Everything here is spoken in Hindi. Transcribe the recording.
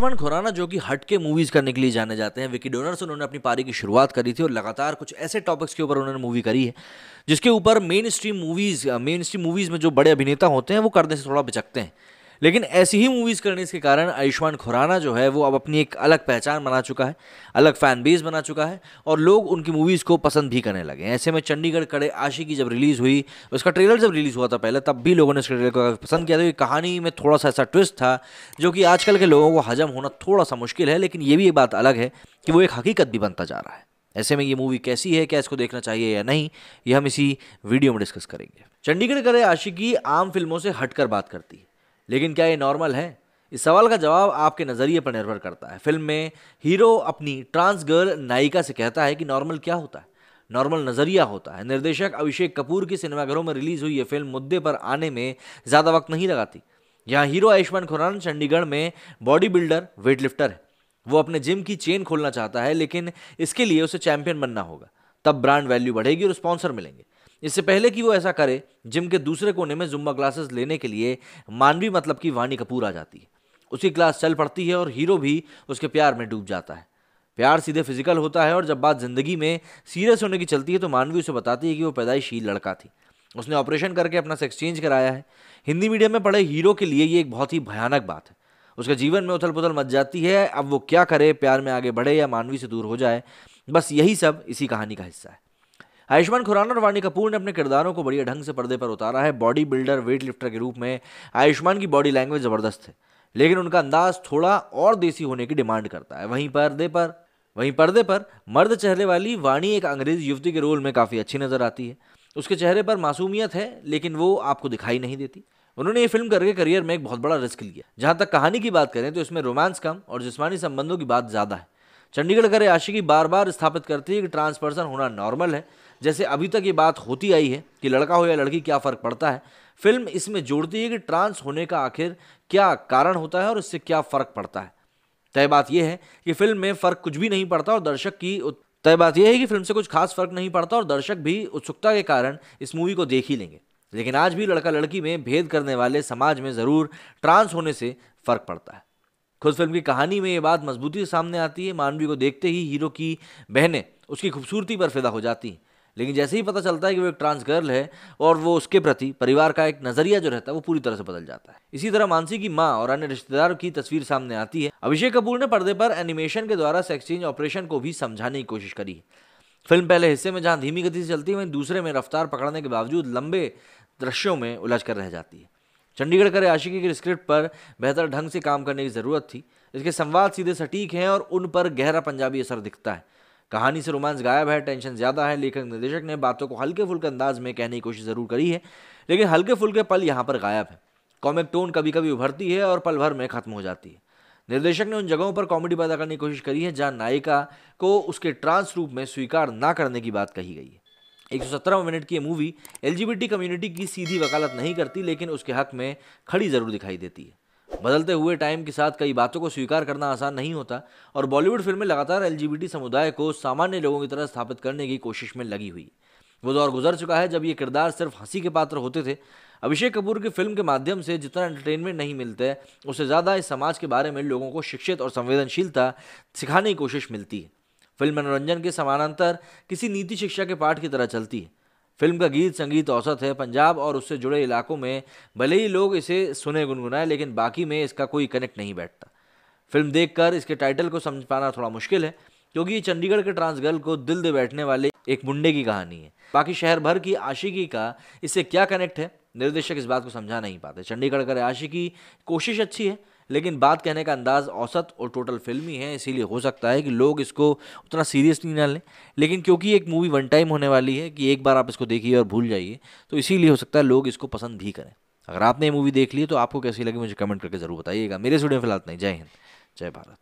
आयुष्मान खुराना जो कि हट के मूवीज़ करने के लिए जाने जाते हैं विकी डोनर से उन्होंने अपनी पारी की शुरुआत करी थी और लगातार कुछ ऐसे टॉपिक्स के ऊपर उन्होंने मूवी करी है जिसके ऊपर mainstream movies mainstream movies में जो बड़े अभिनेता होते हैं वो करने से थोड़ा बिचकते हैं लेकिन ऐसी ही मूवीज़ करने के कारण आयुष्मान खुराना जो है वो अब अपनी एक अलग पहचान बना चुका है अलग फ़ैन बेस बना चुका है और लोग उनकी मूवीज़ को पसंद भी करने लगे ऐसे में चंडीगढ़ कड़े आशिकी जब रिलीज़ हुई उसका ट्रेलर जब रिलीज़ हुआ था पहले तब भी लोगों ने उसके ट्रेलर को पसंद किया था तो कि कहानी में थोड़ा सा ऐसा ट्विस्ट था जो कि आजकल के लोगों को हजम होना थोड़ा सा मुश्किल है लेकिन ये भी एक बात अलग है कि वो एक हकीकत भी बनता जा रहा है ऐसे में ये मूवी कैसी है क्या इसको देखना चाहिए या नहीं ये हम इसी वीडियो में डिस्कस करेंगे चंडीगढ़ करे आशिकी आम फिल्मों से हटकर बात करती है लेकिन क्या ये नॉर्मल है इस सवाल का जवाब आपके नज़रिए पर निर्भर करता है फिल्म में हीरो अपनी ट्रांस गर्ल नायिका से कहता है कि नॉर्मल क्या होता है नॉर्मल नज़रिया होता है निर्देशक अभिषेक कपूर की सिनेमाघरों में रिलीज़ हुई ये फिल्म मुद्दे पर आने में ज़्यादा वक्त नहीं लगाती यहाँ हीरो आयुष्मान खुरान चंडीगढ़ में बॉडी बिल्डर वेट लिफ्टर है वो अपने जिम की चेन खोलना चाहता है लेकिन इसके लिए उसे चैंपियन बनना होगा तब ब्रांड वैल्यू बढ़ेगी और स्पॉन्सर मिलेंगे इससे पहले कि वो ऐसा करे जिम के दूसरे कोने में जुम्बा क्लासेस लेने के लिए मानवी मतलब की वाणी कपूर आ जाती है उसकी क्लास चल पड़ती है और हीरो भी उसके प्यार में डूब जाता है प्यार सीधे फिजिकल होता है और जब बात ज़िंदगी में सीरियस होने की चलती है तो मानवी उसे बताती है कि वो पैदाइशील लड़का थी उसने ऑपरेशन करके अपना सेक्स चेंज कराया है हिंदी मीडियम में पढ़े हीरो के लिए ये एक बहुत ही भयानक बात है उसके जीवन में उथल पुथल मच जाती है अब वो क्या करे प्यार में आगे बढ़े या मानवी से दूर हो जाए बस यही सब इसी कहानी का हिस्सा है आयुष्मान खुराना और वाणी कपूर ने अपने किरदारों को बढ़िया ढंग से पर्दे पर उतारा है बॉडी बिल्डर वेट लिफ्टर के रूप में आयुष्मान की बॉडी लैंग्वेज ज़बरदस्त है लेकिन उनका अंदाज थोड़ा और देसी होने की डिमांड करता है वहीं पर्दे पर वहीं पर्दे पर मर्द चेहरे वाली वाणी एक अंग्रेज युवती के रोल में काफ़ी अच्छी नज़र आती है उसके चेहरे पर मासूमियत है लेकिन वो आपको दिखाई नहीं देती उन्होंने ये फिल्म करके करियर में एक बहुत बड़ा रिस्क लिया जहाँ तक कहानी की बात करें तो इसमें रोमांस कम और जिसमानी संबंधों की बात ज़्यादा है चंडीगढ़ करे आशिकी बार बार स्थापित करती है कि ट्रांस पर्सन होना नॉर्मल है जैसे अभी तक ये बात होती आई है कि लड़का हो या लड़की क्या फ़र्क पड़ता है फिल्म इसमें जोड़ती है कि ट्रांस होने का आखिर क्या कारण होता है और इससे क्या फ़र्क पड़ता है तय बात यह है कि फिल्म में फ़र्क कुछ भी नहीं पड़ता और दर्शक की तय बात यह है कि फिल्म से कुछ खास फ़र्क नहीं पड़ता और दर्शक भी उत्सुकता के कारण इस मूवी को देख ही लेंगे लेकिन आज भी लड़का लड़की में भेद करने वाले समाज में ज़रूर ट्रांस होने से फ़र्क पड़ता है खुद फिल्म की कहानी में ये बात मजबूती से सामने आती है मानवी को देखते ही हीरो की बहनें उसकी खूबसूरती पर फिदा हो जाती हैं लेकिन जैसे ही पता चलता है कि वो एक ट्रांस गर्ल है और वो उसके प्रति परिवार का एक नजरिया जो रहता है वो पूरी तरह से बदल जाता है इसी तरह मानसी की माँ और अन्य रिश्तेदार की तस्वीर सामने आती है अभिषेक कपूर ने पर्दे पर एनिमेशन के द्वारा सेक्सचेंज ऑपरेशन को भी समझाने की कोशिश करी फिल्म पहले हिस्से में जहाँ धीमी गति से चलती है वहीं दूसरे में रफ्तार पकड़ने के बावजूद लंबे दृश्यों में उलझ कर रह जाती है चंडीगढ़ करे आशिकी की स्क्रिप्ट पर बेहतर ढंग से काम करने की ज़रूरत थी इसके संवाद सीधे सटीक हैं और उन पर गहरा पंजाबी असर दिखता है कहानी से रोमांस गायब है टेंशन ज़्यादा है लेखक निर्देशक ने बातों को हल्के फुल्के अंदाज में कहने की कोशिश ज़रूर करी है लेकिन हल्के फुल्के पल यहाँ पर गायब है कॉमिक टोन कभी कभी उभरती है और पल भर में खत्म हो जाती है निर्देशक ने उन जगहों पर कॉमेडी पैदा करने की कोशिश करी है जहाँ नायिका को उसके ट्रांस रूप में स्वीकार ना करने की बात कही गई है एक सौ मिनट की ये मूवी एलजीबीटी कम्युनिटी की सीधी वकालत नहीं करती लेकिन उसके हक में खड़ी जरूर दिखाई देती है बदलते हुए टाइम के साथ कई बातों को स्वीकार करना आसान नहीं होता और बॉलीवुड फिल्में लगातार एल समुदाय को सामान्य लोगों की तरह स्थापित करने की कोशिश में लगी हुई वो दौर गुजर चुका है जब ये किरदार सिर्फ हंसी के पात्र होते थे अभिषेक कपूर की फिल्म के माध्यम से जितना एंटरटेनमेंट नहीं मिलता है उससे ज़्यादा इस समाज के बारे में लोगों को शिक्षित और संवेदनशीलता सिखाने की कोशिश मिलती है फिल्म मनोरंजन के समानांतर किसी नीति शिक्षा के पाठ की तरह चलती है फिल्म का गीत संगीत औसत है पंजाब और उससे जुड़े इलाकों में भले ही लोग इसे सुने गुनगुनाए लेकिन बाकी में इसका कोई कनेक्ट नहीं बैठता फिल्म देखकर इसके टाइटल को समझ पाना थोड़ा मुश्किल है क्योंकि ये चंडीगढ़ के ट्रांस गर्ल को दिल दे बैठने वाले एक मुंडे की कहानी है बाकी शहर भर की आशिकी का इससे क्या कनेक्ट है निर्देशक इस बात को समझा नहीं पाते चंडीगढ़ का आशिकी कोशिश अच्छी है लेकिन बात कहने का अंदाज औसत और टोटल फिल्मी है इसीलिए हो सकता है कि लोग इसको उतना सीरियस नहीं ना लें लेकिन क्योंकि एक मूवी वन टाइम होने वाली है कि एक बार आप इसको देखिए और भूल जाइए तो इसीलिए हो सकता है लोग इसको पसंद भी करें अगर आपने ये मूवी देख ली तो आपको कैसी लगी मुझे कमेंट करके ज़रूर बताइएगा मेरे स्टूडियो फिलहाल नहीं जय हिंद जय भारत